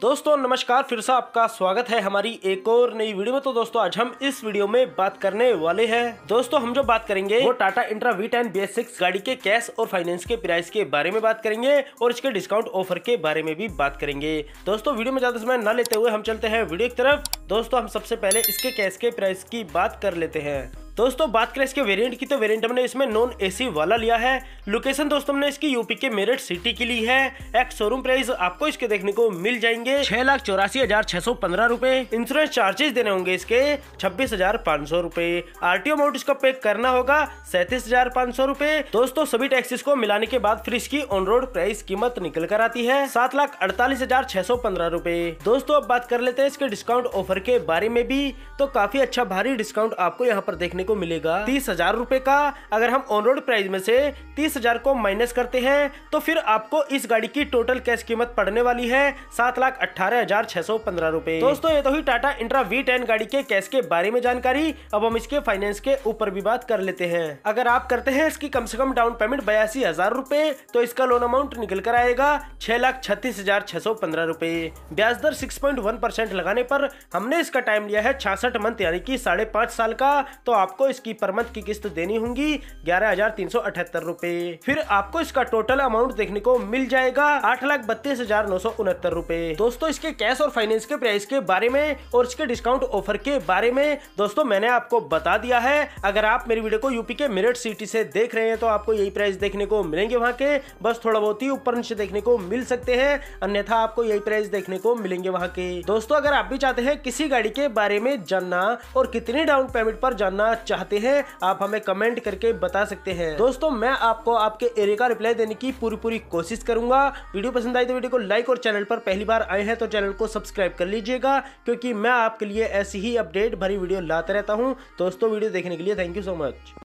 दोस्तों नमस्कार फिर से आपका स्वागत है हमारी एक और नई वीडियो में तो दोस्तों आज हम इस वीडियो में बात करने वाले हैं दोस्तों हम जो बात करेंगे वो Tata Intra V ten B गाड़ी के कैश और फाइनेंस के प्राइस के बारे में बात करेंगे और इसके डिस्काउंट ऑफर के बारे में भी बात करेंगे दोस्तों वीडियो में ज्यादा समय न लेते हुए हम चलते हैं वीडियो की तरफ दोस्तों हम सबसे पहले इसके कैश के प्राइस की बात कर लेते हैं दोस्तों बात करें इसके वेरिएंट की तो वेरिएंट हमने इसमें नॉन एसी वाला लिया है लोकेशन दोस्तों हमने इसकी यूपी के मेरठ सिटी की ली है एक्स शोरूम प्राइस आपको इसके देखने को मिल जाएंगे छह लाख चौरासी हजार छह सौ पंद्रह रूपए इंश्योरेंस चार्जेस देने होंगे इसके छब्बीस हजार पाँच सौ रूपए आर टी ओ अमाउंट इसका पे करना होगा सैतीस हजार पाँच सौ रूपए दोस्तों सभी टैक्सी को मिलाने के बाद फिर इसकी ऑन रोड प्राइस कीमत निकल कर आती है सात लाख अड़तालीस हजार छह सौ पंद्रह रूपए दोस्तों अब बात कर लेते हैं इसके डिस्काउंट ऑफर के बारे में भी तो काफी अच्छा भारी डिस्काउंट आपको यहाँ पर देखने को मिलेगा तीस हजार रूपए का अगर हम ऑन रोड प्राइस में से तीस हजार को माइनस करते हैं तो फिर आपको इस गाड़ी की टोटल कैश कीमत पड़ने वाली है सात लाख अठारह हजार छह सौ पंद्रह रूपए दोस्तों ये तो ही टाटा इंट्रा वी टेन गाड़ी के कैश के बारे में जानकारी अब हम इसके फाइनेंस के ऊपर भी बात कर लेते हैं अगर आप करते हैं इसकी कम से कम डाउन पेमेंट बयासी हजार रूपए तो इसका लोन अमाउंट निकल कर आएगा छह लाख छत्तीस हजार छह सौ पंद्रह रूपए ब्याज दर सिक्स पॉइंट वन परसेंट लगाने पर हमने इसका टाइम लिया है छियासठ मंथ यानी कि साढ़े पाँच साल का तो आपको आपको इसकी पर मंथ की किस्त देनी होगी ग्यारह हजार तीन सौ अठहत्तर रूपए फिर आपको इसका टोटल अमाउंट देखने को मिल जाएगा आठ लाख बत्तीस हजार नौ सौ उनहत्तर रूपए दोस्तों इसके कैश और फाइनेंस के प्राइस के बारे में और इसके डिस्काउंट ऑफर के बारे में दोस्तों मैंने आपको बता दिया है अगर आप मेरी वीडियो को यूपी के मेरठ सिटी से देख रहे हैं तो आपको यही प्राइस देखने को मिलेंगे वहाँ के बस थोड़ा बहुत ही ऊपर नीचे देखने को मिल सकते हैं अन्यथा आपको यही प्राइस देखने को मिलेंगे वहाँ के दोस्तों अगर आप भी चाहते हैं किसी गाड़ी के बारे में जानना और कितनी डाउन पेमेंट पर जानना चाहते हैं आप हमें कमेंट करके बता सकते हैं दोस्तों मैं आपको आपके एरिया का रिप्लाई देने की पूरी पूरी कोशिश करूंगा वीडियो पसंद आई तो वीडियो को लाइक और चैनल पर पहली बार आए हैं तो चैनल को सब्सक्राइब कर लीजिएगा क्योंकि मैं आपके लिए ऐसी ही अपडेट भरी वीडियो लाता रहता हूँ दोस्तों वीडियो देखने के लिए थैंक यू सो मच